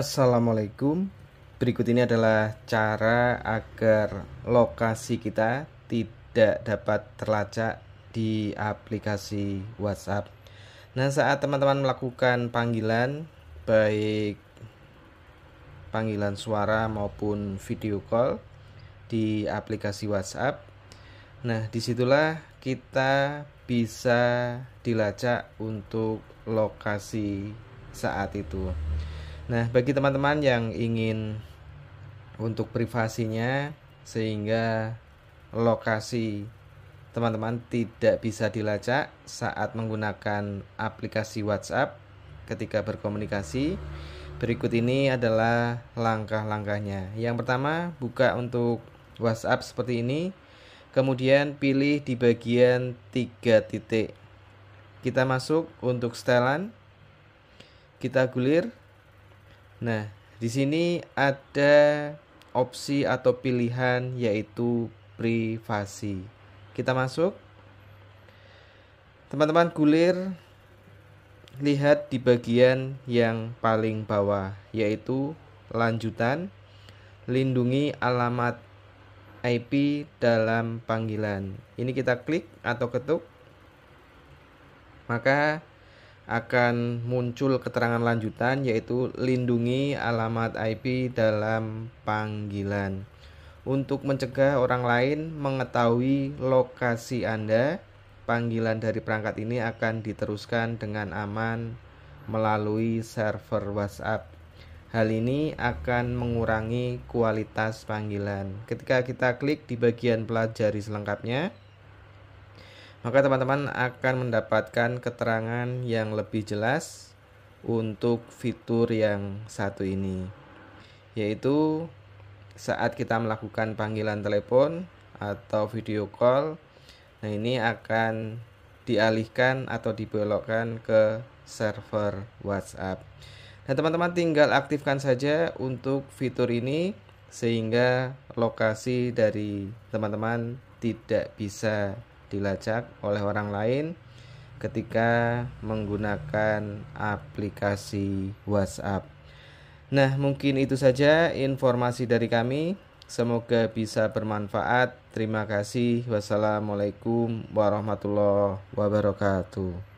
Assalamualaikum. Berikut ini adalah cara agar lokasi kita tidak dapat terlacak di aplikasi WhatsApp. Nah, saat teman-teman melakukan panggilan baik panggilan suara maupun video call di aplikasi WhatsApp. Nah, disitulah kita bisa dilacak untuk lokasi saat itu. Nah, bagi teman-teman yang ingin untuk privasinya sehingga lokasi teman-teman tidak bisa dilacak saat menggunakan aplikasi WhatsApp ketika berkomunikasi. Berikut ini adalah langkah-langkahnya. Yang pertama, buka untuk WhatsApp seperti ini. Kemudian pilih di bagian tiga titik. Kita masuk untuk setelan. Kita gulir Nah, di sini ada opsi atau pilihan yaitu privasi. Kita masuk. Teman-teman gulir lihat di bagian yang paling bawah yaitu lanjutan lindungi alamat IP dalam panggilan. Ini kita klik atau ketuk. Maka akan muncul keterangan lanjutan yaitu lindungi alamat IP dalam panggilan untuk mencegah orang lain mengetahui lokasi Anda panggilan dari perangkat ini akan diteruskan dengan aman melalui server WhatsApp hal ini akan mengurangi kualitas panggilan ketika kita klik di bagian pelajari selengkapnya maka teman-teman akan mendapatkan keterangan yang lebih jelas untuk fitur yang satu ini yaitu saat kita melakukan panggilan telepon atau video call nah ini akan dialihkan atau dibelokkan ke server WhatsApp nah teman-teman tinggal aktifkan saja untuk fitur ini sehingga lokasi dari teman-teman tidak bisa dilacak oleh orang lain ketika menggunakan aplikasi WhatsApp. Nah, mungkin itu saja informasi dari kami. Semoga bisa bermanfaat. Terima kasih. Wassalamualaikum warahmatullahi wabarakatuh.